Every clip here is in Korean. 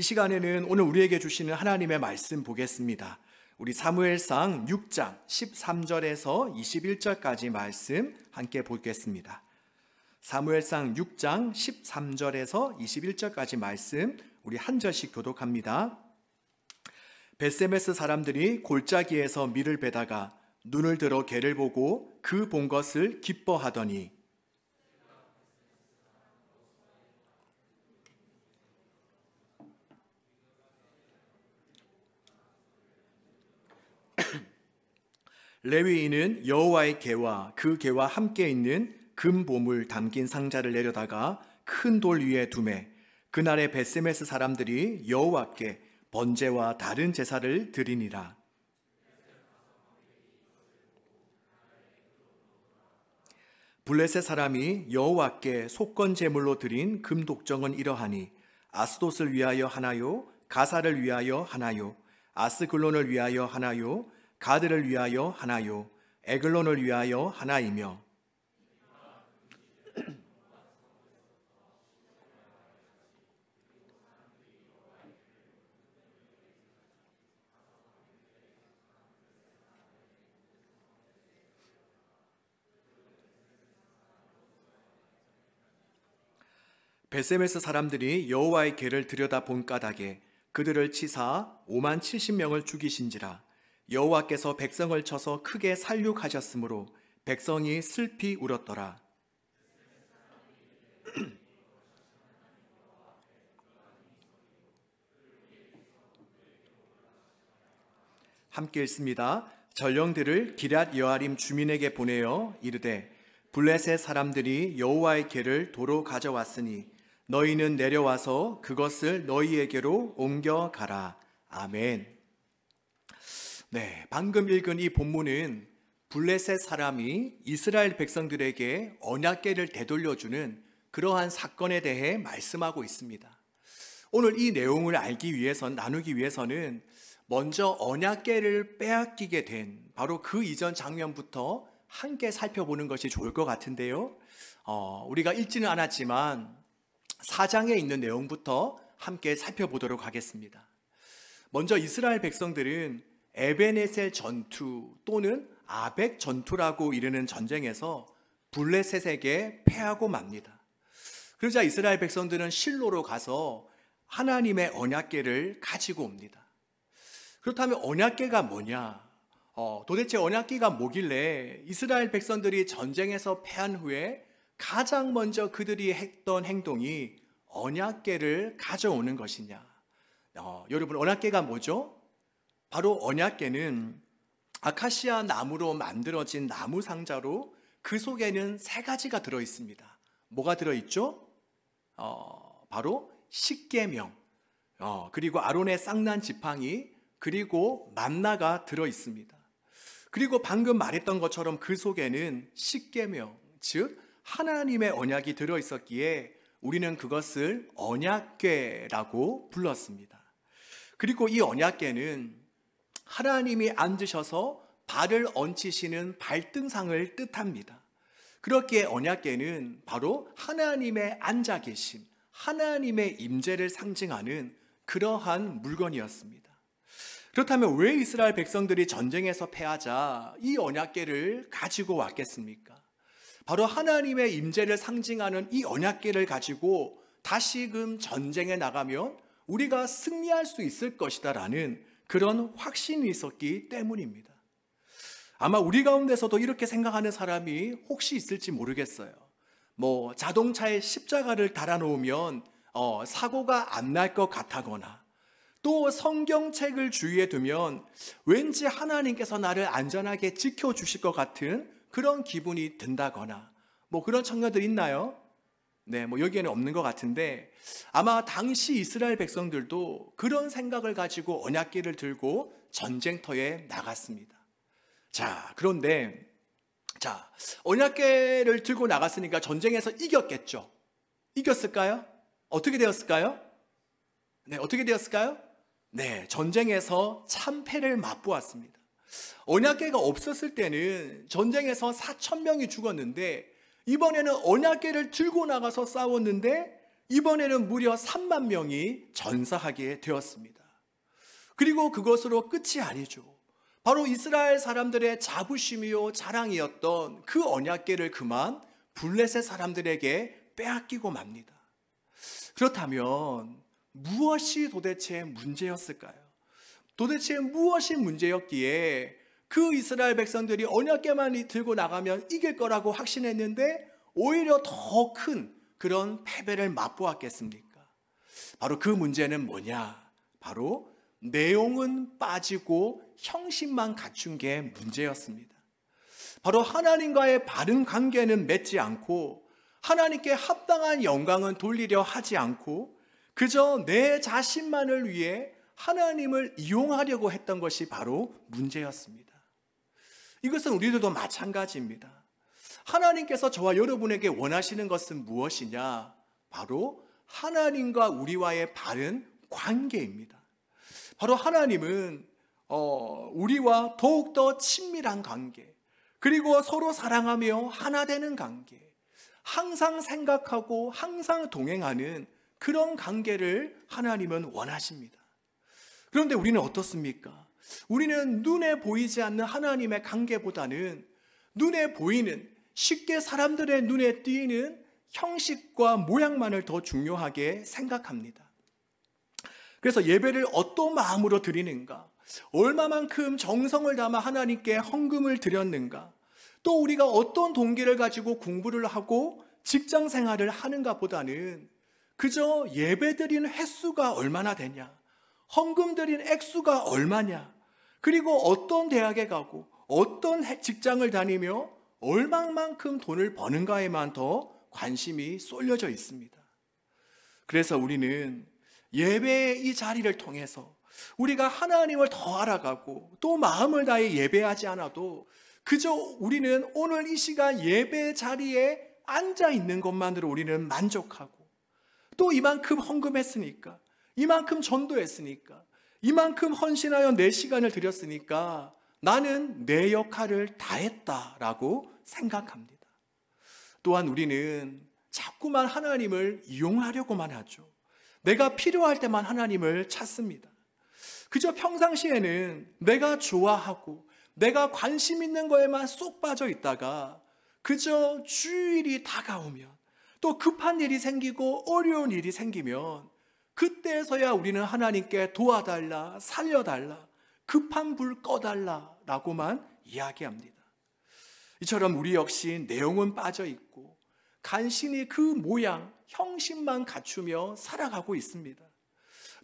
이 시간에는 오늘 우리에게 주시는 하나님의 말씀 보겠습니다. 우리 사무엘상 6장 13절에서 21절까지 말씀 함께 보겠습니다. 사무엘상 6장 13절에서 21절까지 말씀 우리 한 절씩 교독합니다. 베세메스 사람들이 골짜기에서 밀을 베다가 눈을 들어 개를 보고 그 본 것을 기뻐하더니 레위인은 여호와의 개와 그 개와 함께 있는 금 보물 담긴 상자를 내려다가 큰 돌 위에 두매 그날의 베스메스 사람들이 여호와께 번제와 다른 제사를 드리니라. 블레셋 사람이 여호와께 속건 제물로 드린 금 독정은 이러하니 아스돗을 위하여 하나요 가사를 위하여 하나요 아스글론을 위하여 하나요 가드를 위하여 하나요 에글론을 위하여 하나이며 베세메스 사람들이 여호와의 개를 들여다본 까닭에 그들을 치사 5만 70명을 죽이신지라 여호와께서 백성을 쳐서 크게 살육하셨으므로 백성이 슬피 울었더라. 함께 읽습니다. 전령들을 기랏 여아림 주민에게 보내어 이르되 블레셋 사람들이 여호와의 개를 도로 가져왔으니 너희는 내려와서 그것을 너희에게로 옮겨가라. 아멘. 네, 방금 읽은 이 본문은 블레셋 사람이 이스라엘 백성들에게 언약계를 되돌려주는 그러한 사건에 대해 말씀하고 있습니다. 오늘 이 내용을 알기 위해서 나누기 위해서는 먼저 언약계를 빼앗기게 된 바로 그 이전 장면부터 함께 살펴보는 것이 좋을 것 같은데요. 어, 우리가 읽지는 않았지만 사장에 있는 내용부터 함께 살펴보도록 하겠습니다. 먼저 이스라엘 백성들은 에베네셀 전투 또는 아벡 전투라고 이르는 전쟁에서 블레셋에게 패하고 맙니다. 그러자 이스라엘 백성들은 실로로 가서 하나님의 언약계를 가지고 옵니다. 그렇다면 언약계가 뭐냐? 어, 도대체 언약계가 뭐길래 이스라엘 백성들이 전쟁에서 패한 후에 가장 먼저 그들이 했던 행동이 언약계를 가져오는 것이냐? 어, 여러분 언약계가 뭐죠? 바로 언약계는 아카시아 나무로 만들어진 나무 상자로 그 속에는 세 가지가 들어 있습니다. 뭐가 들어 있죠? 어, 바로 십계명, 어, 그리고 아론의 쌍난 지팡이, 그리고 만나가 들어 있습니다. 그리고 방금 말했던 것처럼 그 속에는 십계명, 즉 하나님의 언약이 들어 있었기에 우리는 그것을 언약궤라고 불렀습니다. 그리고 이 언약궤는 하나님이 앉으셔서 발을 얹히시는 발등상을 뜻합니다. 그렇기에 언약계는 바로 하나님의 앉아 계심, 하나님의 임재를 상징하는 그러한 물건이었습니다. 그렇다면 왜 이스라엘 백성들이 전쟁에서 패하자 이 언약계를 가지고 왔겠습니까? 바로 하나님의 임재를 상징하는 이 언약계를 가지고 다시금 전쟁에 나가면 우리가 승리할 수 있을 것이다라는 그런 확신이 있었기 때문입니다. 아마 우리 가운데서도 이렇게 생각하는 사람이 혹시 있을지 모르겠어요. 뭐 자동차에 십자가를 달아놓으면 어, 사고가 안 날 것 같다거나 또 성경책을 주위에 두면 왠지 하나님께서 나를 안전하게 지켜주실 것 같은 그런 기분이 든다거나 뭐 그런 청년들 있나요? 네, 뭐 여기에는 없는 것 같은데 아마 당시 이스라엘 백성들도 그런 생각을 가지고 언약계를 들고 전쟁터에 나갔습니다. 자, 그런데 자, 언약계를 들고 나갔으니까 전쟁에서 이겼겠죠. 이겼을까요? 어떻게 되었을까요? 네, 어떻게 되었을까요? 네, 전쟁에서 참패를 맛보았습니다. 언약계가 없었을 때는 전쟁에서 4천 명이 죽었는데 이번에는 언약계를 들고 나가서 싸웠는데 이번에는 무려 3만 명이 전사하게 되었습니다. 그리고 그것으로 끝이 아니죠. 바로 이스라엘 사람들의 자부심이요 자랑이었던 그 언약계를 그만 블레셋 사람들에게 빼앗기고 맙니다. 그렇다면 무엇이 도대체 문제였을까요? 도대체 무엇이 문제였기에 그 이스라엘 백성들이 언약계만 들고 나가면 이길 거라고 확신했는데 오히려 더 큰 그런 패배를 맛보았겠습니까? 바로 그 문제는 뭐냐? 바로 내용은 빠지고 형식만 갖춘 게 문제였습니다. 바로 하나님과의 바른 관계는 맺지 않고 하나님께 합당한 영광은 돌리려 하지 않고 그저 내 자신만을 위해 하나님을 이용하려고 했던 것이 바로 문제였습니다. 이것은 우리들도 마찬가지입니다. 하나님께서 저와 여러분에게 원하시는 것은 무엇이냐? 바로 하나님과 우리와의 바른 관계입니다. 바로 하나님은 어, 우리와 더욱더 친밀한 관계, 그리고 서로 사랑하며 하나 되는 관계, 항상 생각하고 항상 동행하는 그런 관계를 하나님은 원하십니다. 그런데 우리는 어떻습니까? 우리는 눈에 보이지 않는 하나님의 관계보다는 눈에 보이는 쉽게 사람들의 눈에 띄는 형식과 모양만을 더 중요하게 생각합니다. 그래서 예배를 어떤 마음으로 드리는가? 얼마만큼 정성을 담아 하나님께 헌금을 드렸는가? 또 우리가 어떤 동기를 가지고 공부를 하고 직장 생활을 하는가 보다는 그저 예배 드린 횟수가 얼마나 되냐? 헌금 드린 액수가 얼마냐? 그리고 어떤 대학에 가고 어떤 직장을 다니며 얼마만큼 돈을 버는가에만 더 관심이 쏠려져 있습니다. 그래서 우리는 예배의 이 자리를 통해서 우리가 하나님을 더 알아가고 또 마음을 다해 예배하지 않아도 그저 우리는 오늘 이 시간 예배 자리에 앉아 있는 것만으로 우리는 만족하고 또 이만큼 헌금했으니까 이만큼 전도했으니까, 이만큼 헌신하여 내 시간을 드렸으니까 나는 내 역할을 다했다라고 생각합니다. 또한 우리는 자꾸만 하나님을 이용하려고만 하죠. 내가 필요할 때만 하나님을 찾습니다. 그저 평상시에는 내가 좋아하고 내가 관심 있는 거에만 쏙 빠져 있다가 그저 주일이 다가오면 또 급한 일이 생기고 어려운 일이 생기면 그때서야 우리는 하나님께 도와달라, 살려달라, 급한 불 꺼달라라고만 이야기합니다. 이처럼 우리 역시 내용은 빠져 있고 간신히 그 모양, 형식만 갖추며 살아가고 있습니다.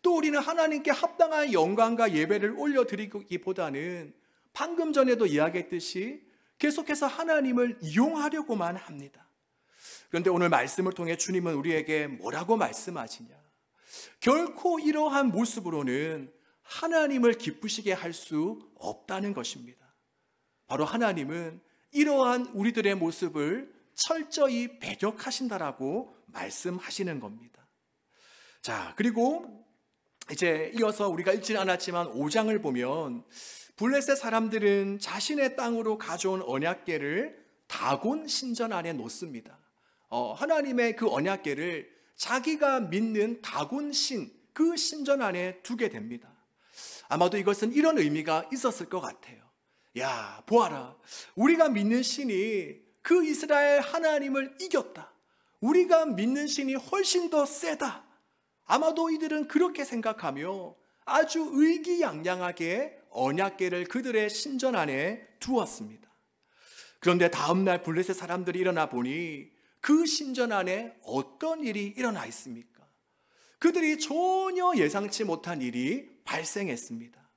또 우리는 하나님께 합당한 영광과 예배를 올려드리기보다는 방금 전에도 이야기했듯이 계속해서 하나님을 이용하려고만 합니다. 그런데 오늘 말씀을 통해 주님은 우리에게 뭐라고 말씀하시냐? 결코 이러한 모습으로는 하나님을 기쁘시게 할 수 없다는 것입니다. 바로 하나님은 이러한 우리들의 모습을 철저히 배격하신다라고 말씀하시는 겁니다. 자, 그리고 이제 이어서 우리가 읽진 않았지만 5장을 보면 블레셋 사람들은 자신의 땅으로 가져온 언약계를 다곤 신전 안에 놓습니다. 어, 하나님의 그 언약계를 자기가 믿는 다군신그 신전 안에 두게 됩니다. 아마도 이것은 이런 의미가 있었을 것 같아요. 야, 보아라. 우리가 믿는 신이 그 이스라엘 하나님을 이겼다. 우리가 믿는 신이 훨씬 더 세다. 아마도 이들은 그렇게 생각하며 아주 의기양양하게 언약계를 그들의 신전 안에 두었습니다. 그런데 다음날 블레셋 사람들이 일어나 보니 그 신전 안에 어떤 일이 일어나 있습니까? 그들이 전혀 예상치 못한 일이 발생했습니다.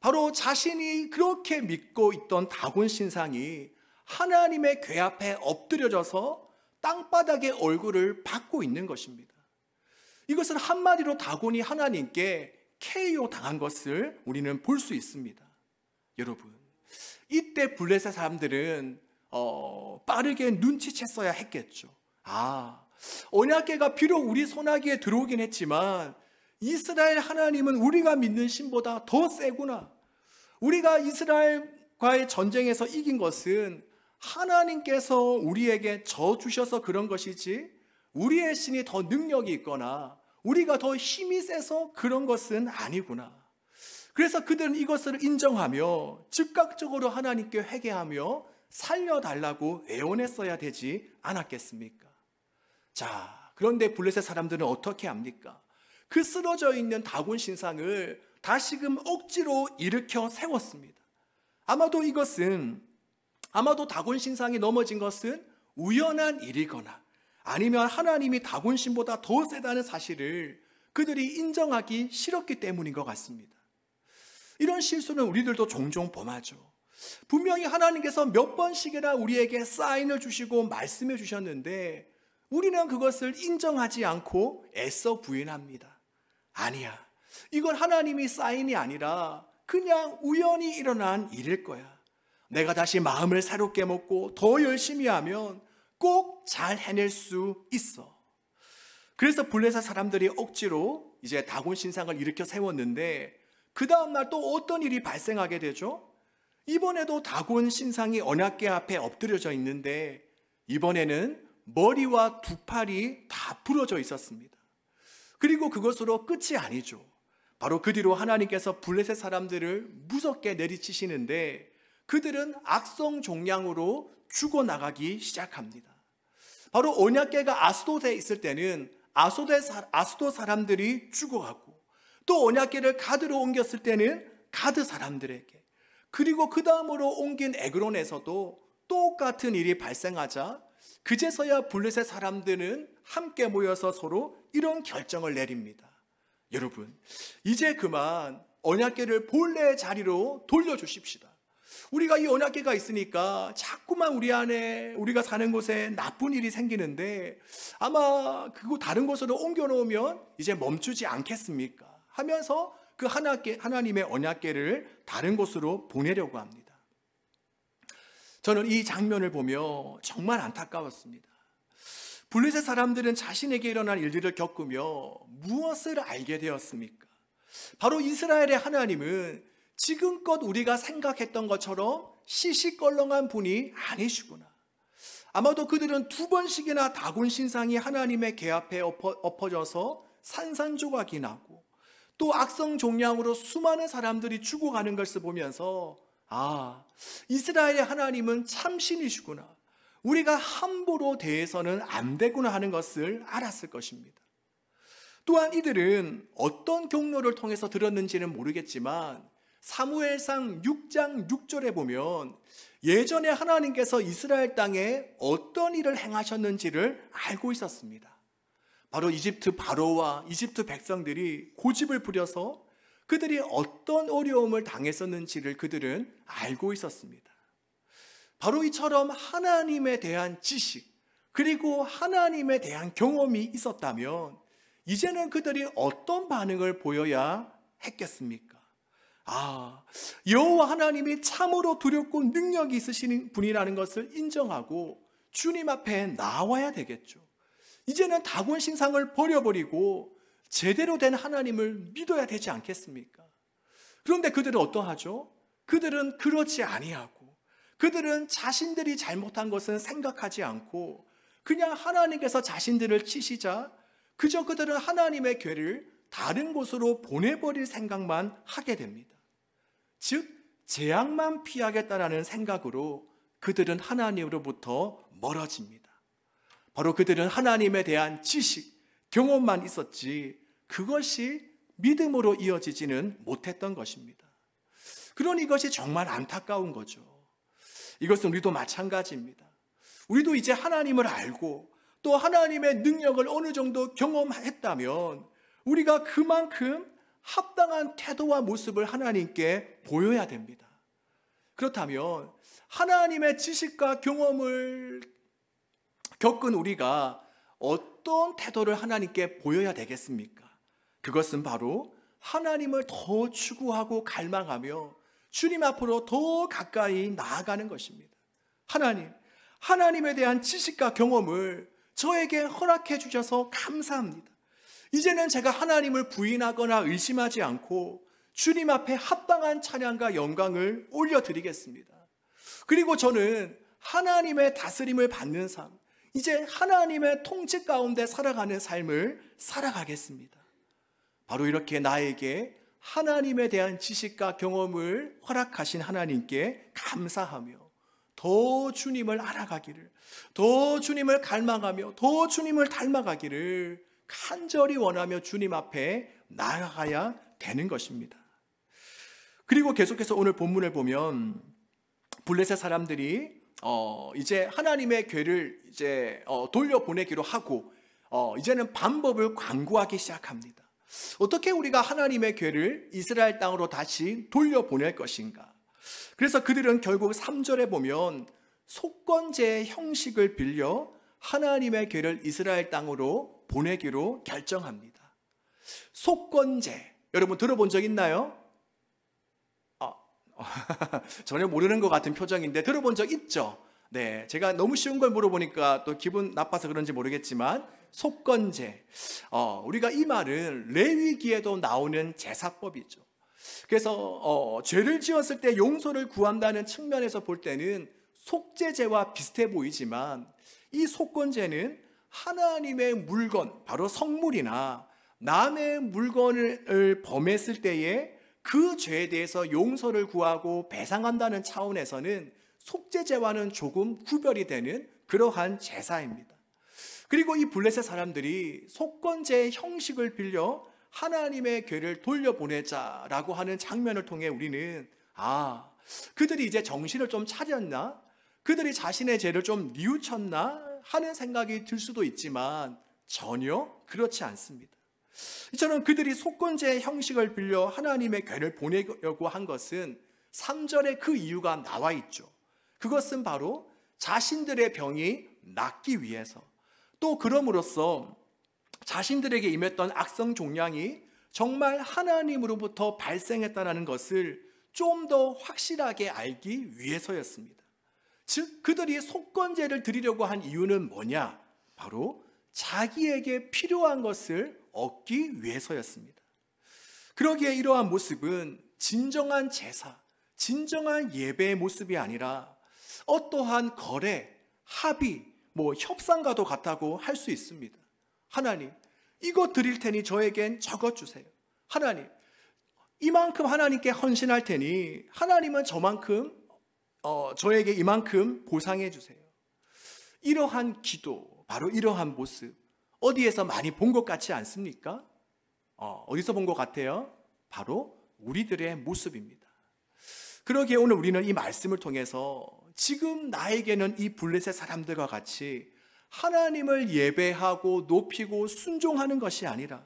바로 자신이 그렇게 믿고 있던 다곤 신상이 하나님의 괴 앞에 엎드려져서 땅바닥에 얼굴을 받고 있는 것입니다. 이것은 한마디로 다곤이 하나님께 KO 당한 것을 우리는 볼 수 있습니다. 여러분, 이때 블레셋 사람들은 어, 빠르게 눈치챘어야 했겠죠. 아, 언약계가 비록 우리 손아귀에 들어오긴 했지만 이스라엘 하나님은 우리가 믿는 신보다 더 세구나. 우리가 이스라엘과의 전쟁에서 이긴 것은 하나님께서 우리에게 저 주셔서 그런 것이지 우리의 신이 더 능력이 있거나 우리가 더 힘이 세서 그런 것은 아니구나. 그래서 그들은 이것을 인정하며 즉각적으로 하나님께 회개하며 살려달라고 애원했어야 되지 않았겠습니까? 자, 그런데 블레셋 사람들은 어떻게 합니까? 그 쓰러져 있는 다곤 신상을 다시금 억지로 일으켜 세웠습니다. 아마도 이것은 아마도 다곤 신상이 넘어진 것은 우연한 일이거나 아니면 하나님이 다곤 신보다 더 세다는 사실을 그들이 인정하기 싫었기 때문인 것 같습니다. 이런 실수는 우리들도 종종 범하죠. 분명히 하나님께서 몇 번씩이나 우리에게 사인을 주시고 말씀해 주셨는데 우리는 그것을 인정하지 않고 애써 부인합니다. 아니야. 이건 하나님이 사인이 아니라 그냥 우연히 일어난 일일 거야. 내가 다시 마음을 새롭게 먹고 더 열심히 하면 꼭 잘 해낼 수 있어. 그래서 블레사 사람들이 억지로 이제 다곤 신상을 일으켜 세웠는데 그 다음날 또 어떤 일이 발생하게 되죠? 이번에도 다곤 신상이 언약궤 앞에 엎드려져 있는데 이번에는 머리와 두 팔이 다 부러져 있었습니다. 그리고 그것으로 끝이 아니죠. 바로 그 뒤로 하나님께서 블레셋 사람들을 무섭게 내리치시는데 그들은 악성 종양으로 죽어나가기 시작합니다. 바로 언약계가 아스도에 있을 때는 아소대, 아스도 사람들이 죽어가고 또 언약계를 가드로 옮겼을 때는 가드 사람들에게 그리고 그 다음으로 옮긴 에그론에서도 똑같은 일이 발생하자 그제서야 블레셋 사람들은 함께 모여서 서로 이런 결정을 내립니다. 여러분, 이제 그만 언약계를 본래의 자리로 돌려주십시다. 우리가 이 언약계가 있으니까 자꾸만 우리 안에 우리가 사는 곳에 나쁜 일이 생기는데 아마 그거 다른 곳으로 옮겨놓으면 이제 멈추지 않겠습니까? 하면서 그 하나께, 하나님의 언약계를 다른 곳으로 보내려고 합니다. 저는 이 장면을 보며 정말 안타까웠습니다. 블레셋 사람들은 자신에게 일어난 일들을 겪으며 무엇을 알게 되었습니까? 바로 이스라엘의 하나님은 지금껏 우리가 생각했던 것처럼 시시껄렁한 분이 아니시구나. 아마도 그들은 두 번씩이나 다곤 신상이 하나님의 계 앞에 엎어져서 산산조각이 나고 또 악성 종양으로 수많은 사람들이 죽어가는 것을 보면서 아, 이스라엘의 하나님은 참신이시구나. 우리가 함부로 대해서는 안 되구나 하는 것을 알았을 것입니다. 또한 이들은 어떤 경로를 통해서 들었는지는 모르겠지만 사무엘상 6장 6절에 보면 예전에 하나님께서 이스라엘 땅에 어떤 일을 행하셨는지를 알고 있었습니다. 바로 이집트 바로와 이집트 백성들이 고집을 부려서 그들이 어떤 어려움을 당했었는지를 그들은 알고 있었습니다. 바로 이처럼 하나님에 대한 지식, 그리고 하나님에 대한 경험이 있었다면, 이제는 그들이 어떤 반응을 보여야 했겠습니까? 아, 여호와 하나님이 참으로 두렵고 능력이 있으신 분이라는 것을 인정하고 주님 앞에 나와야 되겠죠. 이제는 다곤 신상을 버려버리고 제대로 된 하나님을 믿어야 되지 않겠습니까? 그런데 그들은 어떠하죠? 그들은 그렇지 아니하고 그들은 자신들이 잘못한 것은 생각하지 않고 그냥 하나님께서 자신들을 치시자 그저 그들은 하나님의 괴를 다른 곳으로 보내버릴 생각만 하게 됩니다. 즉 재앙만 피하겠다라는 생각으로 그들은 하나님으로부터 멀어집니다. 바로 그들은 하나님에 대한 지식, 경험만 있었지 그것이 믿음으로 이어지지는 못했던 것입니다. 그런 이것이 정말 안타까운 거죠. 이것은 우리도 마찬가지입니다. 우리도 이제 하나님을 알고 또 하나님의 능력을 어느 정도 경험했다면 우리가 그만큼 합당한 태도와 모습을 하나님께 보여야 됩니다. 그렇다면 하나님의 지식과 경험을 겪은 우리가 어떤 태도를 하나님께 보여야 되겠습니까? 그것은 바로 하나님을 더 추구하고 갈망하며 주님 앞으로 더 가까이 나아가는 것입니다. 하나님, 하나님에 대한 지식과 경험을 저에게 허락해 주셔서 감사합니다. 이제는 제가 하나님을 부인하거나 의심하지 않고 주님 앞에 합당한 찬양과 영광을 올려드리겠습니다. 그리고 저는 하나님의 다스림을 받는 삶, 이제 하나님의 통치 가운데 살아가는 삶을 살아가겠습니다. 바로 이렇게 나에게 하나님에 대한 지식과 경험을 허락하신 하나님께 감사하며 더 주님을 알아가기를, 더 주님을 갈망하며 더 주님을 닮아가기를 간절히 원하며 주님 앞에 나아가야 되는 것입니다. 그리고 계속해서 오늘 본문을 보면 블레셋 사람들이 어, 이제 하나님의 괴를 이제 어, 돌려보내기로 하고 어, 이제는 방법을 광고하기 시작합니다. 어떻게 우리가 하나님의 괴를 이스라엘 땅으로 다시 돌려보낼 것인가? 그래서 그들은 결국 3절에 보면 속건제의 형식을 빌려 하나님의 괴를 이스라엘 땅으로 보내기로 결정합니다. 속건제. 여러분 들어본 적 있나요? 전혀 모르는 것 같은 표정인데 들어본 적 있죠? 네, 제가 너무 쉬운 걸 물어보니까 또 기분 나빠서 그런지 모르겠지만 속건제. 어, 우리가 이 말은 레위기에도 나오는 제사법이죠. 그래서 어, 죄를 지었을 때 용서를 구한다는 측면에서 볼 때는 속죄제와 비슷해 보이지만 이 속건제는 하나님의 물건, 바로 성물이나 남의 물건을 범했을 때에 그 죄에 대해서 용서를 구하고 배상한다는 차원에서는 속죄제와는 조금 구별이 되는 그러한 제사입니다. 그리고 이 블레셋 사람들이 속건제의 형식을 빌려 하나님의 괴를 돌려보내자라고 하는 장면을 통해 우리는 아, 그들이 이제 정신을 좀 차렸나? 그들이 자신의 죄를 좀 뉘우쳤나? 하는 생각이 들 수도 있지만 전혀 그렇지 않습니다. 이처럼 그들이 속건제의 형식을 빌려 하나님의 괴를 보내려고 한 것은 3절에 그 이유가 나와 있죠. 그것은 바로 자신들의 병이 낫기 위해서 또 그럼으로써 자신들에게 임했던 악성 종양이 정말 하나님으로부터 발생했다는 것을 좀 더 확실하게 알기 위해서였습니다. 즉 그들이 속건제를 드리려고 한 이유는 뭐냐? 바로 자기에게 필요한 것을 얻기 위해서였습니다. 그러기에 이러한 모습은 진정한 제사, 진정한 예배의 모습이 아니라 어떠한 거래, 합의, 뭐 협상과도 같다고 할 수 있습니다. 하나님, 이거 드릴 테니 저에겐 저것 주세요. 하나님, 이만큼 하나님께 헌신할 테니 하나님은 저만큼 어, 저에게 이만큼 보상해 주세요. 이러한 기도, 바로 이러한 모습, 어디에서 많이 본 것 같지 않습니까? 어, 어디서 본 것 같아요? 바로 우리들의 모습입니다. 그러기에 오늘 우리는 이 말씀을 통해서 지금 나에게는 이 블레셋 사람들과 같이 하나님을 예배하고 높이고 순종하는 것이 아니라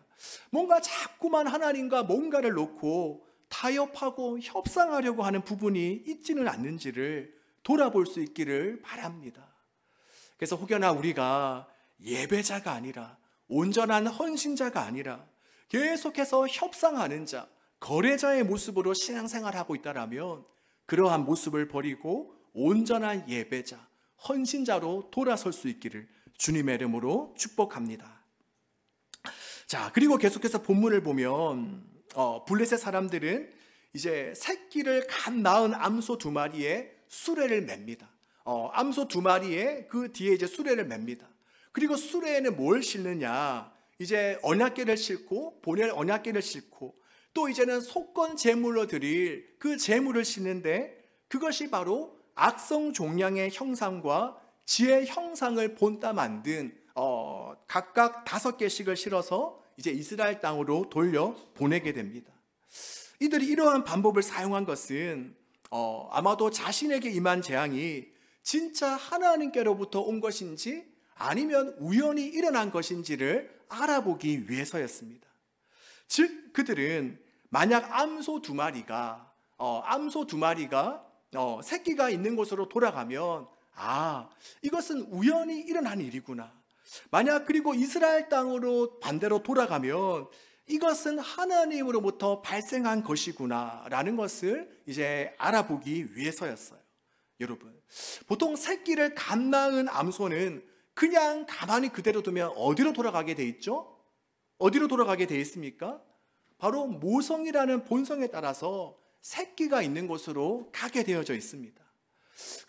뭔가 자꾸만 하나님과 뭔가를 놓고 타협하고 협상하려고 하는 부분이 있지는 않는지를 돌아볼 수 있기를 바랍니다. 그래서 혹여나 우리가 예배자가 아니라 온전한 헌신자가 아니라 계속해서 협상하는 자, 거래자의 모습으로 신앙생활하고 있다라면 그러한 모습을 버리고 온전한 예배자, 헌신자로 돌아설 수 있기를 주님의 이름으로 축복합니다. 자, 그리고 계속해서 본문을 보면 어, 블레셋 사람들은 이제 새끼를 갓 낳은 암소 두 마리에 수레를 맵니다. 어, 암소 두 마리에 그 뒤에 이제 수레를 맵니다. 그리고 수레에는 뭘 싣느냐? 이제 언약계를 싣고 본의 언약계를 싣고 또 이제는 속건 제물로 드릴 그 제물을 싣는데 그것이 바로 악성 종양의 형상과 지의 형상을 본따 만든 어, 각각 다섯 개씩을 실어서 이제 이스라엘 땅으로 돌려 보내게 됩니다. 이들이 이러한 방법을 사용한 것은 어, 아마도 자신에게 임한 재앙이 진짜 하나님께로부터 온 것인지 아니면 우연히 일어난 것인지를 알아보기 위해서였습니다. 즉 그들은 만약 암소 두 마리가 어, 암소 두 마리가 어, 새끼가 있는 곳으로 돌아가면 아 이것은 우연히 일어난 일이구나. 만약 그리고 이스라엘 땅으로 반대로 돌아가면 이것은 하나님으로부터 발생한 것이구나라는 것을 이제 알아보기 위해서였어요. 여러분, 보통 새끼를 갓 낳은 암소는 그냥 가만히 그대로 두면 어디로 돌아가게 돼 있죠? 어디로 돌아가게 돼 있습니까? 바로 모성이라는 본성에 따라서 새끼가 있는 곳으로 가게 되어져 있습니다.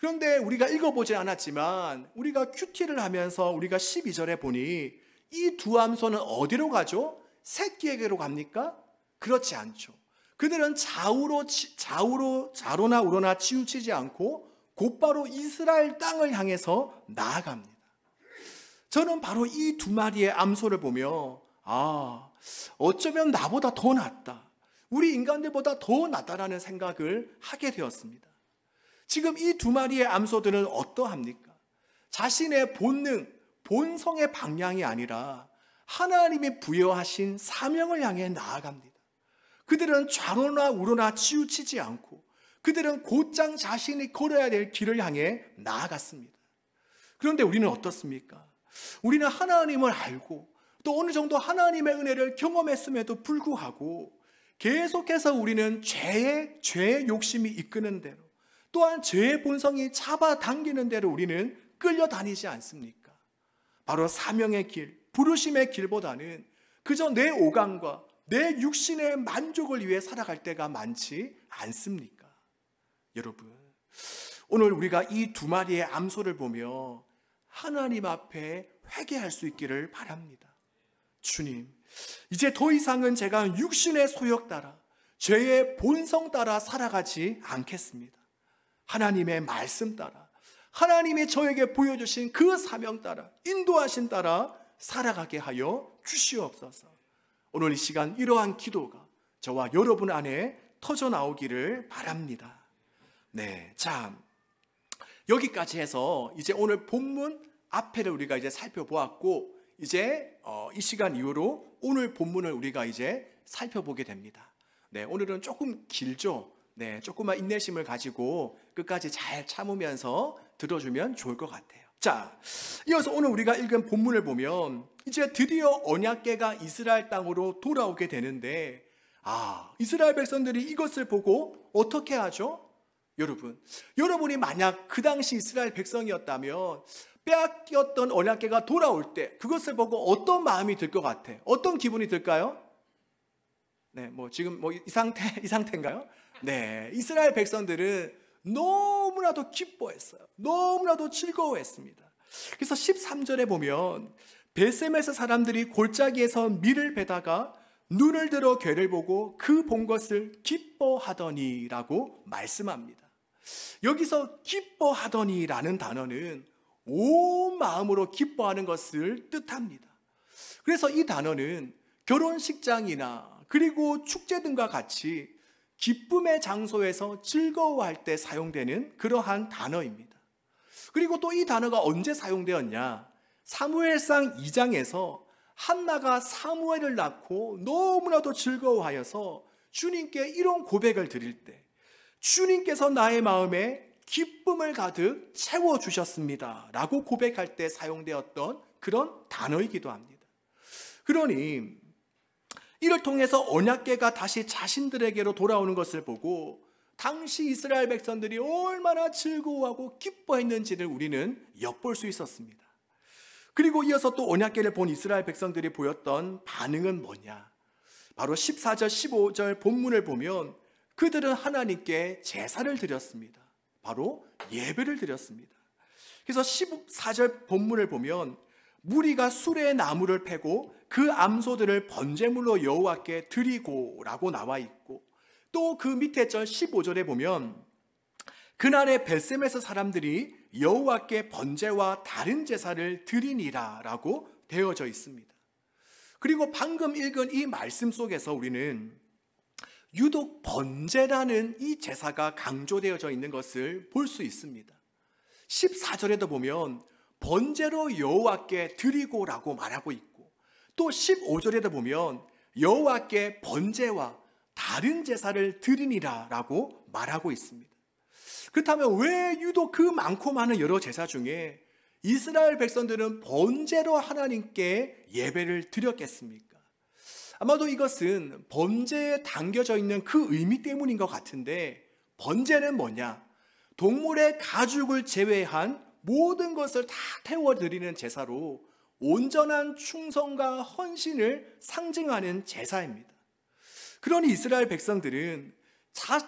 그런데 우리가 읽어보지 않았지만 우리가 큐티를 하면서 우리가 12절에 보니 이 두 암소는 어디로 가죠? 새끼에게로 갑니까? 그렇지 않죠. 그들은 좌우로 좌우로 좌로나 우로나 치우치지 않고 곧바로 이스라엘 땅을 향해서 나아갑니다. 저는 바로 이 두 마리의 암소를 보며 아 어쩌면 나보다 더 낫다. 우리 인간들보다 더 낫다라는 생각을 하게 되었습니다. 지금 이 두 마리의 암소들은 어떠합니까? 자신의 본능, 본성의 방향이 아니라 하나님이 부여하신 사명을 향해 나아갑니다. 그들은 좌로나 우로나 치우치지 않고 그들은 곧장 자신이 걸어야 될 길을 향해 나아갔습니다. 그런데 우리는 어떻습니까? 우리는 하나님을 알고 또 어느 정도 하나님의 은혜를 경험했음에도 불구하고 계속해서 우리는 죄의 죄의 욕심이 이끄는 대로 또한 죄의 본성이 잡아당기는 대로 우리는 끌려다니지 않습니까? 바로 사명의 길, 부르심의 길보다는 그저 내 오감과 내 육신의 만족을 위해 살아갈 때가 많지 않습니까? 여러분, 오늘 우리가 이 두 마리의 암소를 보며 하나님 앞에 회개할 수 있기를 바랍니다. 주님, 이제 더 이상은 제가 육신의 소욕 따라 죄의 본성 따라 살아가지 않겠습니다. 하나님의 말씀 따라 하나님이 저에게 보여주신 그 사명 따라 인도하신 따라 살아가게 하여 주시옵소서. 오늘 이 시간 이러한 기도가 저와 여러분 안에 터져 나오기를 바랍니다. 네, 참 여기까지 해서 이제 오늘 본문 앞에를 우리가 이제 살펴보았고 이제 어, 이 시간 이후로 오늘 본문을 우리가 이제 살펴보게 됩니다. 네, 오늘은 조금 길죠. 네, 조금만 인내심을 가지고 끝까지 잘 참으면서 들어주면 좋을 것 같아요. 자, 이어서 오늘 우리가 읽은 본문을 보면 이제 드디어 언약계가 이스라엘 땅으로 돌아오게 되는데 아, 이스라엘 백성들이 이것을 보고 어떻게 하죠? 여러분, 여러분이 만약 그 당시 이스라엘 백성이었다면 빼앗겼던 언약계가 돌아올 때 그것을 보고 어떤 마음이 들 것 같아? 어떤 기분이 들까요? 네, 뭐 지금 뭐 이 상태 이 상태인가요? 네, 이스라엘 백성들은 너무나도 기뻐했어요. 너무나도 즐거워했습니다. 그래서 13절에 보면 베셈에서 사람들이 골짜기에서 밀을 베다가 눈을 들어 괴를 보고 그 본 것을 기뻐하더니라고 말씀합니다. 여기서 기뻐하더니라는 단어는 온 마음으로 기뻐하는 것을 뜻합니다. 그래서 이 단어는 결혼식장이나 그리고 축제 등과 같이 기쁨의 장소에서 즐거워할 때 사용되는 그러한 단어입니다. 그리고 또 이 단어가 언제 사용되었냐? 사무엘상 2장에서 한나가 사무엘을 낳고 너무나도 즐거워하여서 주님께 이런 고백을 드릴 때 주님께서 나의 마음에 기쁨을 가득 채워주셨습니다. 라고 고백할 때 사용되었던 그런 단어이기도 합니다. 그러니 이를 통해서 언약계가 다시 자신들에게로 돌아오는 것을 보고 당시 이스라엘 백성들이 얼마나 즐거워하고 기뻐했는지를 우리는 엿볼 수 있었습니다. 그리고 이어서 또 언약계를 본 이스라엘 백성들이 보였던 반응은 뭐냐? 바로 14절, 15절 본문을 보면 그들은 하나님께 제사를 드렸습니다. 바로 예배를 드렸습니다. 그래서 14절 본문을 보면 무리가 수레 나무를 패고 그 암소들을 번제물로 여호와께 드리고라고 나와 있고 또 그 밑에 절 15절에 보면 그날에 벨셈에서 사람들이 여호와께 번제와 다른 제사를 드리니라라고 되어져 있습니다. 그리고 방금 읽은 이 말씀 속에서 우리는 유독 번제라는 이 제사가 강조되어져 있는 것을 볼 수 있습니다. 14절에도 보면 번제로 여호와께 드리고라고 말하고 있고 또 15절에도 보면 여호와께 번제와 다른 제사를 드리니라라고 말하고 있습니다. 그렇다면 왜 유독 그 많고 많은 여러 제사 중에 이스라엘 백성들은 번제로 하나님께 예배를 드렸겠습니까? 아마도 이것은 범죄에 담겨져 있는 그 의미 때문인 것 같은데 번제는 뭐냐? 동물의 가죽을 제외한 모든 것을 다 태워드리는 제사로 온전한 충성과 헌신을 상징하는 제사입니다. 그러니 이스라엘 백성들은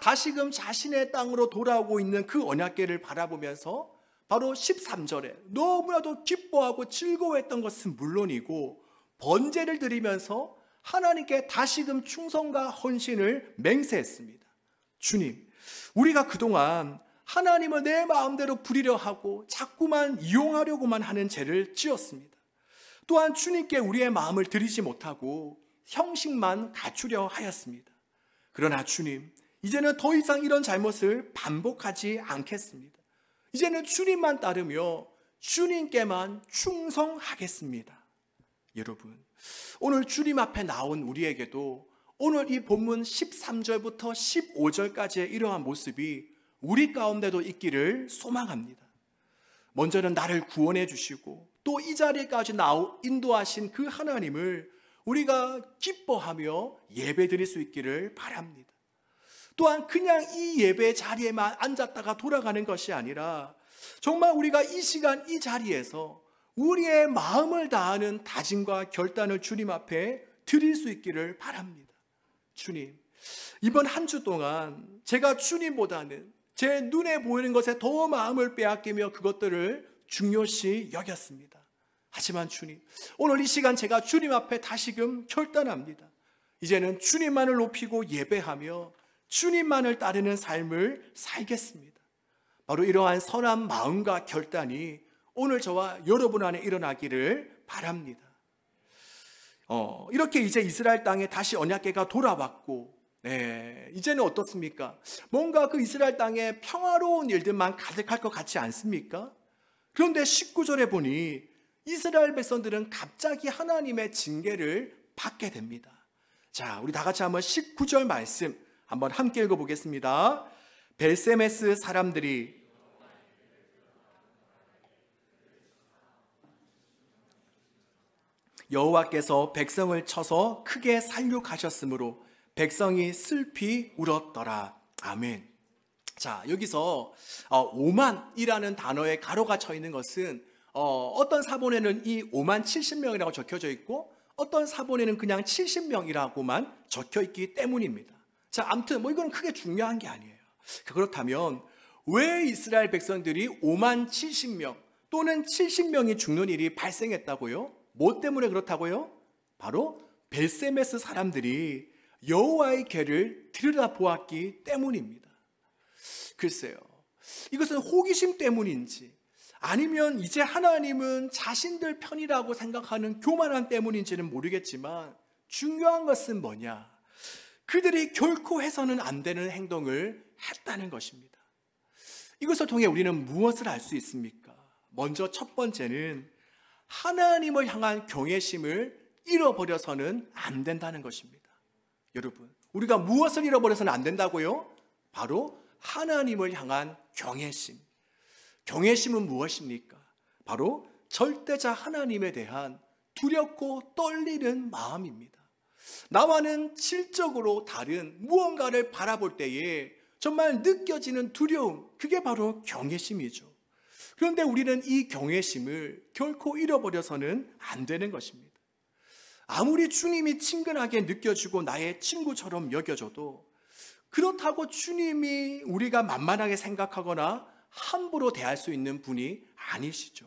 다시금 자신의 땅으로 돌아오고 있는 그 언약계를 바라보면서 바로 13절에 너무나도 기뻐하고 즐거워했던 것은 물론이고 번제를 드리면서 하나님께 다시금 충성과 헌신을 맹세했습니다. 주님, 우리가 그동안 하나님을 내 마음대로 부리려 하고 자꾸만 이용하려고만 하는 죄를 지었습니다. 또한 주님께 우리의 마음을 드리지 못하고 형식만 갖추려 하였습니다. 그러나 주님, 이제는 더 이상 이런 잘못을 반복하지 않겠습니다. 이제는 주님만 따르며 주님께만 충성하겠습니다. 여러분, 오늘 주님 앞에 나온 우리에게도 오늘 이 본문 13절부터 15절까지의 이러한 모습이 우리 가운데도 있기를 소망합니다. 먼저는 나를 구원해 주시고 또 이 자리까지 나오 인도하신 그 하나님을 우리가 기뻐하며 예배 드릴 수 있기를 바랍니다. 또한 그냥 이 예배 자리에만 앉았다가 돌아가는 것이 아니라 정말 우리가 이 시간 이 자리에서 우리의 마음을 다하는 다짐과 결단을 주님 앞에 드릴 수 있기를 바랍니다. 주님, 이번 한 주 동안 제가 주님보다는 제 눈에 보이는 것에 더 마음을 빼앗기며 그것들을 중요시 여겼습니다. 하지만 주님, 오늘 이 시간 제가 주님 앞에 다시금 결단합니다. 이제는 주님만을 높이고 예배하며 주님만을 따르는 삶을 살겠습니다. 바로 이러한 선한 마음과 결단이 오늘 저와 여러분 안에 일어나기를 바랍니다. 어, 이렇게 이제 이스라엘 땅에 다시 언약계가 돌아왔고, 네, 이제는 어떻습니까? 뭔가 그 이스라엘 땅에 평화로운 일들만 가득할 것 같지 않습니까? 그런데 19절에 보니 이스라엘 백성들은 갑자기 하나님의 징계를 받게 됩니다. 자, 우리 다 같이 한번 19절 말씀 한번 함께 읽어보겠습니다. 벨세메스 사람들이 여호와께서 백성을 쳐서 크게 살육하셨으므로 백성이 슬피 울었더라. 아멘. 자, 여기서 어, 오만이라는 단어에 가로가 쳐 있는 것은 어, 어떤 사본에는 이 5만 70명이라고 적혀져 있고 어떤 사본에는 그냥 70명이라고만 적혀 있기 때문입니다. 자, 암튼 뭐이거는 크게 중요한 게 아니에요. 그렇다면 왜 이스라엘 백성들이 5만 70명 또는 70명이 죽는 일이 발생했다고요? 뭐 때문에 그렇다고요? 바로 벨세메스 사람들이 여호와의 개를 들여다보았기 때문입니다. 글쎄요. 이것은 호기심 때문인지 아니면 이제 하나님은 자신들 편이라고 생각하는 교만함 때문인지는 모르겠지만 중요한 것은 뭐냐? 그들이 결코 해서는 안 되는 행동을 했다는 것입니다. 이것을 통해 우리는 무엇을 알 수 있습니까? 먼저 첫 번째는 하나님을 향한 경외심을 잃어버려서는 안 된다는 것입니다. 여러분, 우리가 무엇을 잃어버려서는 안 된다고요? 바로 하나님을 향한 경외심. 경외심은 무엇입니까? 바로 절대자 하나님에 대한 두렵고 떨리는 마음입니다. 나와는 질적으로 다른 무언가를 바라볼 때에 정말 느껴지는 두려움, 그게 바로 경외심이죠. 그런데 우리는 이 경외심을 결코 잃어버려서는 안 되는 것입니다. 아무리 주님이 친근하게 느껴지고 나의 친구처럼 여겨져도 그렇다고 주님이 우리가 만만하게 생각하거나 함부로 대할 수 있는 분이 아니시죠.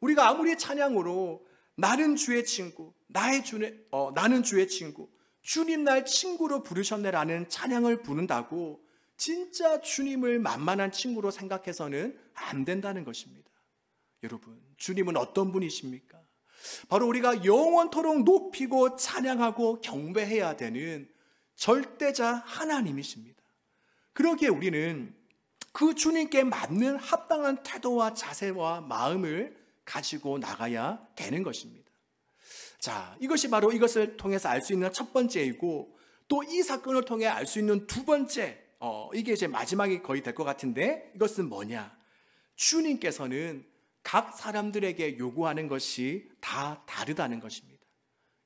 우리가 아무리 찬양으로 나는 주의 친구, 나의 주의, 어, 나는 주의 친구, 주님 날 친구로 부르셨네라는 찬양을 부른다고 진짜 주님을 만만한 친구로 생각해서는 안 된다는 것입니다. 여러분, 주님은 어떤 분이십니까? 바로 우리가 영원토록 높이고 찬양하고 경배해야 되는 절대자 하나님이십니다. 그러기에 우리는 그 주님께 맞는 합당한 태도와 자세와 마음을 가지고 나가야 되는 것입니다. 자, 이것이 바로 이것을 통해서 알 수 있는 첫 번째이고 또 이 사건을 통해 알 수 있는 두 번째 어, 이게 이제 마지막이 거의 될 것 같은데 이것은 뭐냐? 주님께서는 각 사람들에게 요구하는 것이 다 다르다는 것입니다.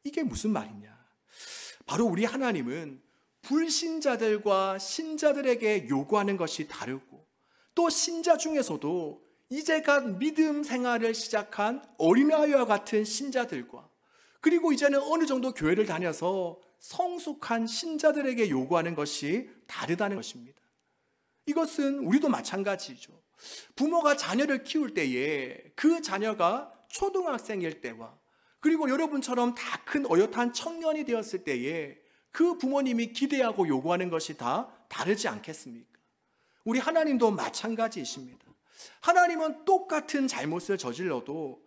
이게 무슨 말이냐? 바로 우리 하나님은 불신자들과 신자들에게 요구하는 것이 다르고 또 신자 중에서도 이제 갓 믿음 생활을 시작한 어린아이와 같은 신자들과 그리고 이제는 어느 정도 교회를 다녀서 성숙한 신자들에게 요구하는 것이 다르다는 것입니다. 이것은 우리도 마찬가지죠. 부모가 자녀를 키울 때에 그 자녀가 초등학생일 때와 그리고 여러분처럼 다 큰 어엿한 청년이 되었을 때에 그 부모님이 기대하고 요구하는 것이 다 다르지 않겠습니까? 우리 하나님도 마찬가지이십니다. 하나님은 똑같은 잘못을 저질러도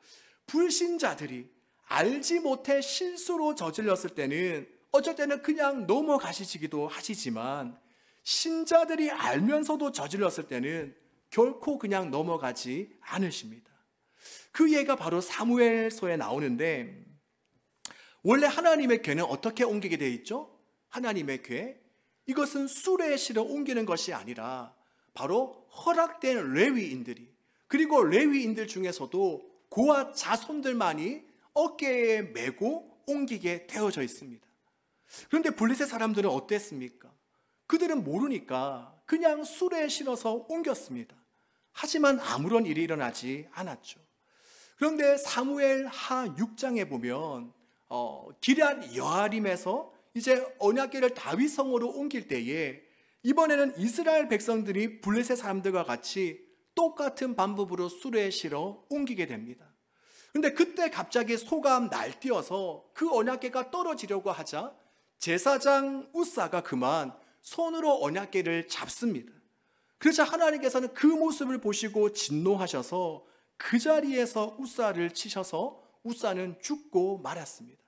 불신자들이 알지 못해 실수로 저질렀을 때는 어쩔 때는 그냥 넘어가시기도 하시지만 신자들이 알면서도 저질렀을 때는 결코 그냥 넘어가지 않으십니다. 그 예가 바로 사무엘서에 나오는데 원래 하나님의 궤는 어떻게 옮기게 되어 있죠? 하나님의 궤 이것은 수레 실어 옮기는 것이 아니라 바로 허락된 레위인들이 그리고 레위인들 중에서도 고아 자손들만이 어깨에 메고 옮기게 되어져 있습니다. 그런데 블리셋 사람들은 어땠습니까? 그들은 모르니까 그냥 술에 실어서 옮겼습니다. 하지만 아무런 일이 일어나지 않았죠. 그런데 사무엘 하 6장에 보면 어, 기란 여아림에서 이제 언약계를 다윗성으로 옮길 때에 이번에는 이스라엘 백성들이 블레셋 사람들과 같이 똑같은 방법으로 술에 실어 옮기게 됩니다. 그런데 그때 갑자기 소감 날뛰어서 그 언약계가 떨어지려고 하자 제사장 우사가 그만 손으로 언약계를 잡습니다. 그러자 하나님께서는 그 모습을 보시고 진노하셔서 그 자리에서 우사를 치셔서 우사는 죽고 말았습니다.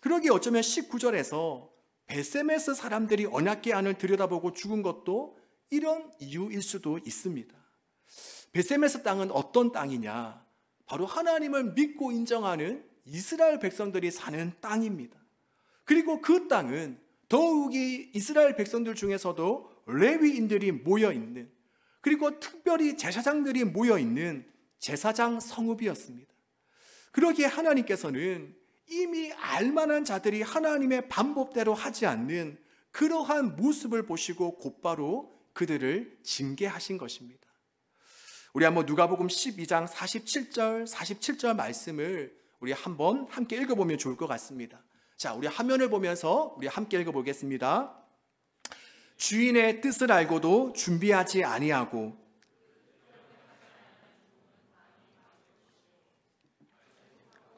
그러기 어쩌면 19절에서 베세메스 사람들이 언약계 안을 들여다보고 죽은 것도 이런 이유일 수도 있습니다. 베세메스 땅은 어떤 땅이냐? 바로 하나님을 믿고 인정하는 이스라엘 백성들이 사는 땅입니다. 그리고 그 땅은 더욱이 이스라엘 백성들 중에서도 레위인들이 모여 있는 그리고 특별히 제사장들이 모여 있는 제사장 성읍이었습니다. 그러기에 하나님께서는 이미 알만한 자들이 하나님의 반법대로 하지 않는 그러한 모습을 보시고 곧바로 그들을 징계하신 것입니다. 우리 한번 누가복음 12장 47절 47절 말씀을 우리 한번 함께 읽어보면 좋을 것 같습니다. 자, 우리 화면을 보면서 우리 함께 읽어보겠습니다. 주인의 뜻을 알고도 준비하지 아니하고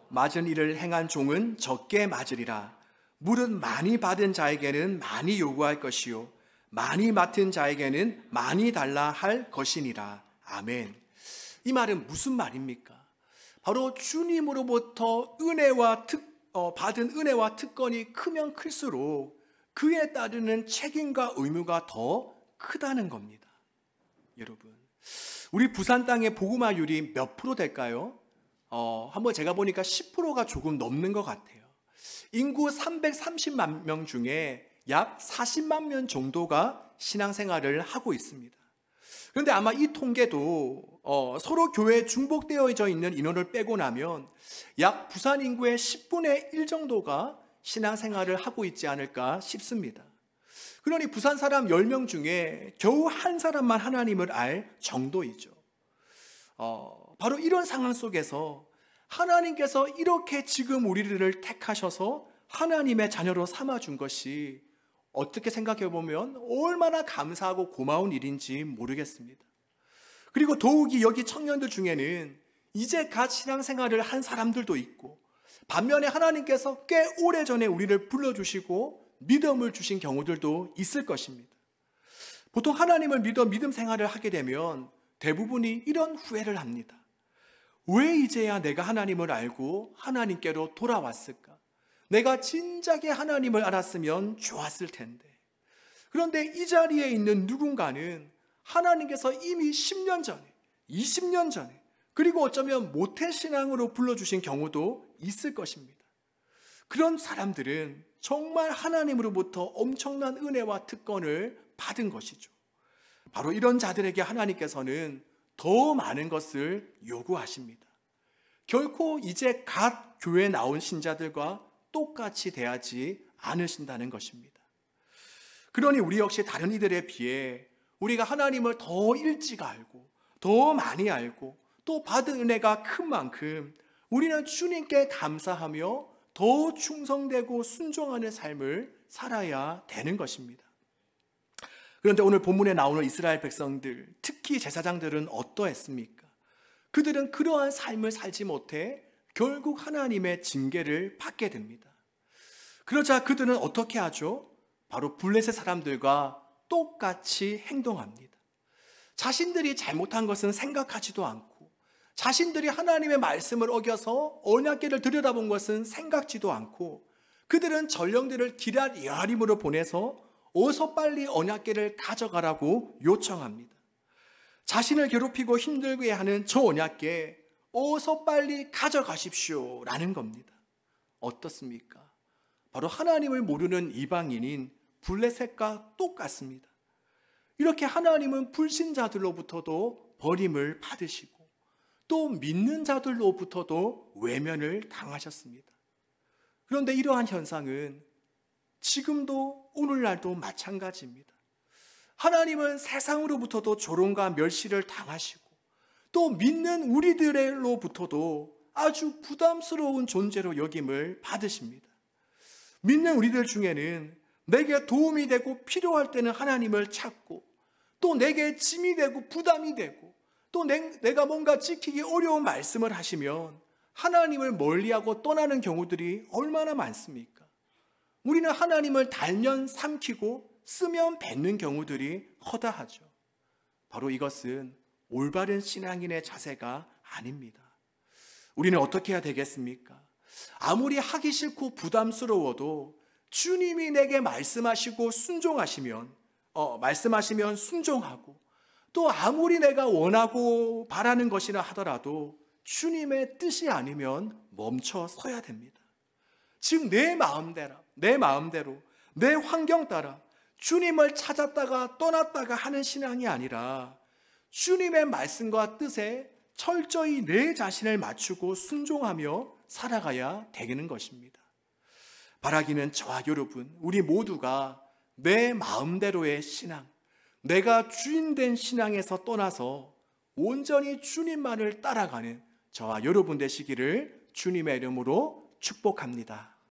맞은 일을 행한 종은 적게 맞으리라. 물은 많이 받은 자에게는 많이 요구할 것이요. 많이 맡은 자에게는 많이 달라 할 것이니라. 아멘. 이 말은 무슨 말입니까? 바로 주님으로부터 은혜와 특 어, 받은 은혜와 특권이 크면 클수록 그에 따르는 책임과 의무가 더 크다는 겁니다. 여러분, 우리 부산 땅의 보구마율이 몇 프로 될까요? 어, 한번 제가 보니까 10%가 조금 넘는 것 같아요. 인구 330만 명 중에 약 40만 명 정도가 신앙생활을 하고 있습니다. 그런데 아마 이 통계도 어, 서로 교회에 중복되어져 있는 인원을 빼고 나면 약 부산 인구의 10분의 1 정도가 신앙생활을 하고 있지 않을까 싶습니다. 그러니 부산 사람 10명 중에 겨우 한 사람만 하나님을 알 정도이죠. 어, 바로 이런 상황 속에서 하나님께서 이렇게 지금 우리를 택하셔서 하나님의 자녀로 삼아준 것이 어떻게 생각해 보면 얼마나 감사하고 고마운 일인지 모르겠습니다. 그리고 더욱이 여기 청년들 중에는 이제 갓 신앙생활을 한 사람들도 있고 반면에 하나님께서 꽤 오래전에 우리를 불러주시고 믿음을 주신 경우들도 있을 것입니다. 보통 하나님을 믿어 믿음 생활을 하게 되면 대부분이 이런 후회를 합니다. 왜 이제야 내가 하나님을 알고 하나님께로 돌아왔을까? 내가 진작에 하나님을 알았으면 좋았을 텐데. 그런데 이 자리에 있는 누군가는 하나님께서 이미 10년 전에, 20년 전에, 그리고 어쩌면 모태신앙으로 불러주신 경우도 있을 것입니다. 그런 사람들은 정말 하나님으로부터 엄청난 은혜와 특권을 받은 것이죠. 바로 이런 자들에게 하나님께서는 더 많은 것을 요구하십니다. 결코 이제 갓 교회 나온 신자들과 똑같이 대하지 않으신다는 것입니다. 그러니 우리 역시 다른 이들에 비해 우리가 하나님을 더 일찍 알고 더 많이 알고 또 받은 은혜가 큰 만큼 우리는 주님께 감사하며 더 충성되고 순종하는 삶을 살아야 되는 것입니다. 그런데 오늘 본문에 나오는 이스라엘 백성들, 특히 제사장들은 어떠했습니까? 그들은 그러한 삶을 살지 못해 결국 하나님의 징계를 받게 됩니다. 그러자 그들은 어떻게 하죠? 바로 블레셋 사람들과 똑같이 행동합니다. 자신들이 잘못한 것은 생각하지도 않고 자신들이 하나님의 말씀을 어겨서 언약계를 들여다본 것은 생각지도 않고 그들은 전령들을 기랏 여림으로 보내서 어서 빨리 언약계를 가져가라고 요청합니다. 자신을 괴롭히고 힘들게 하는 저 언약계 어서 빨리 가져가십시오. 라는 겁니다. 어떻습니까? 바로 하나님을 모르는 이방인인 블레셋과 똑같습니다. 이렇게 하나님은 불신자들로부터도 버림을 받으시고 또 믿는 자들로부터도 외면을 당하셨습니다. 그런데 이러한 현상은 지금도 오늘날도 마찬가지입니다. 하나님은 세상으로부터도 조롱과 멸시를 당하시고 또 믿는 우리들로부터도 아주 부담스러운 존재로 여김을 받으십니다. 믿는 우리들 중에는 내게 도움이 되고 필요할 때는 하나님을 찾고 또 내게 짐이 되고 부담이 되고 또 내, 가 뭔가 지키기 어려운 말씀을 하시면 하나님을 멀리하고 떠나는 경우들이 얼마나 많습니까? 우리는 하나님을 달면 삼키고 쓰면 뱉는 경우들이 허다하죠. 바로 이것은 올바른 신앙인의 자세가 아닙니다. 우리는 어떻게 해야 되겠습니까? 아무리 하기 싫고 부담스러워도 주님이 내게 말씀하시고 순종하시면 어, 말씀하시면 순종하고 또 아무리 내가 원하고 바라는 것이나 하더라도 주님의 뜻이 아니면 멈춰 서야 됩니다. 즉 내 마음대로 내 마음대로 내 환경 따라 주님을 찾았다가 떠났다가 하는 신앙이 아니라 주님의 말씀과 뜻에 철저히 내 자신을 맞추고 순종하며 살아가야 되는 것입니다. 바라기는 저와 여러분, 우리 모두가 내 마음대로의 신앙, 내가 주인된 신앙에서 떠나서 온전히 주님만을 따라가는 저와 여러분 되시기를 주님의 이름으로 축복합니다.